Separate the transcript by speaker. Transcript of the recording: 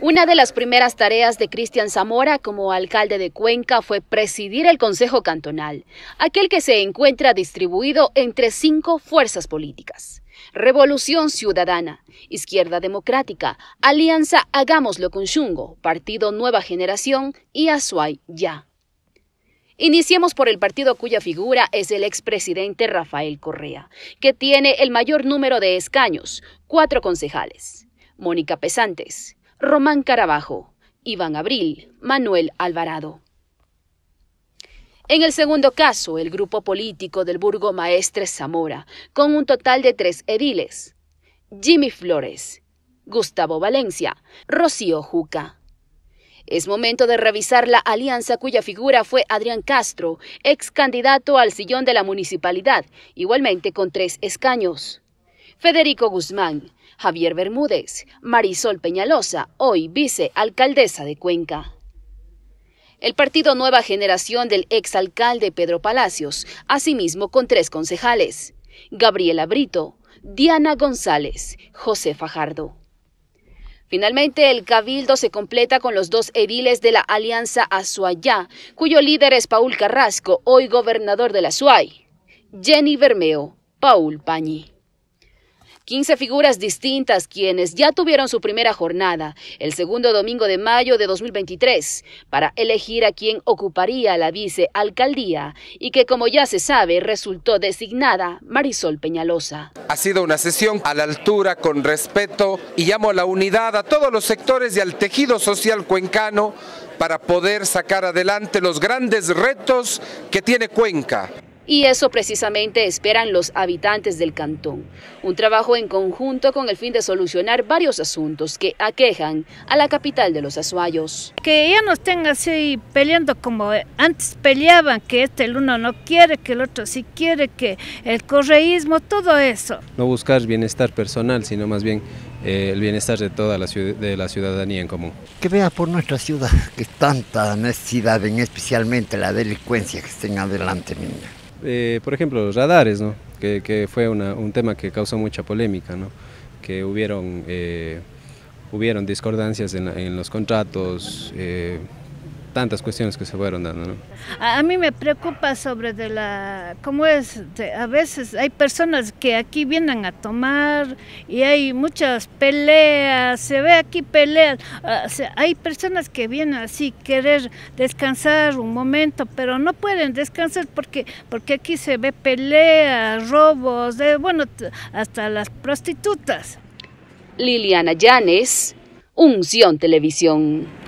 Speaker 1: Una de las primeras tareas de Cristian Zamora como alcalde de Cuenca fue presidir el Consejo Cantonal, aquel que se encuentra distribuido entre cinco fuerzas políticas. Revolución Ciudadana, Izquierda Democrática, Alianza Hagámoslo con Chungo, Partido Nueva Generación y Azuay Ya. Iniciemos por el partido cuya figura es el expresidente Rafael Correa, que tiene el mayor número de escaños, cuatro concejales. Mónica Pesantes, Román Carabajo, Iván Abril, Manuel Alvarado. En el segundo caso, el grupo político del Burgo Maestre Zamora, con un total de tres ediles, Jimmy Flores, Gustavo Valencia, Rocío Juca. Es momento de revisar la alianza cuya figura fue Adrián Castro, ex candidato al sillón de la municipalidad, igualmente con tres escaños. Federico Guzmán, Javier Bermúdez, Marisol Peñalosa, hoy vicealcaldesa de Cuenca. El partido Nueva Generación del exalcalde Pedro Palacios, asimismo con tres concejales, Gabriela Brito, Diana González, José Fajardo. Finalmente, el cabildo se completa con los dos ediles de la Alianza Azuayá, cuyo líder es Paul Carrasco, hoy gobernador de la Azuay, Jenny Bermeo, Paul Pañi. 15 figuras distintas quienes ya tuvieron su primera jornada el segundo domingo de mayo de 2023 para elegir a quien ocuparía la vicealcaldía y que como ya se sabe resultó designada Marisol Peñalosa.
Speaker 2: Ha sido una sesión a la altura, con respeto y llamo a la unidad a todos los sectores y al tejido social cuencano para poder sacar adelante los grandes retos que tiene Cuenca
Speaker 1: y eso precisamente esperan los habitantes del cantón. Un trabajo en conjunto con el fin de solucionar varios asuntos
Speaker 3: que aquejan a la capital de los azuayos. Que ya no estén así peleando como antes peleaban, que este el uno no quiere, que el otro sí quiere, que el correísmo, todo eso.
Speaker 2: No buscar bienestar personal, sino más bien eh, el bienestar de toda la, ciudadanía en común.
Speaker 3: Que vea por nuestra ciudad que tanta necesidad, en especialmente la delincuencia que estén adelante, niña.
Speaker 2: Eh, por ejemplo, los radares, que, fue un tema que causó mucha polémica, que hubieron, eh, hubieron discordancias en, en los contratos, eh, tantas cuestiones que se fueron dando.
Speaker 3: A mí me preocupa sobre de la, cómo es, a veces hay personas que aquí vienen a tomar y hay muchas peleas, se ve aquí peleas, ah, hay personas que vienen así querer descansar un momento, pero no pueden descansar porque, porque aquí se ve peleas, robos, de, bueno, hasta las prostitutas. Liliana
Speaker 1: Llanes, Unción Televisión.